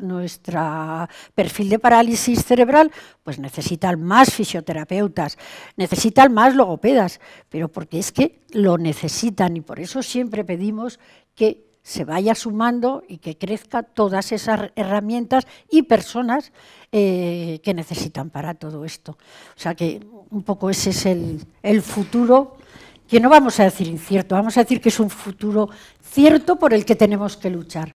Nuestro perfil de parálisis cerebral, pues necesitan más fisioterapeutas, necesitan más logopedas, pero porque es que lo necesitan y por eso siempre pedimos que se vaya sumando y que crezca todas esas herramientas y personas eh, que necesitan para todo esto. O sea que un poco ese es el futuro, que no vamos a decir incierto, vamos a decir que es un futuro cierto por el que tenemos que luchar.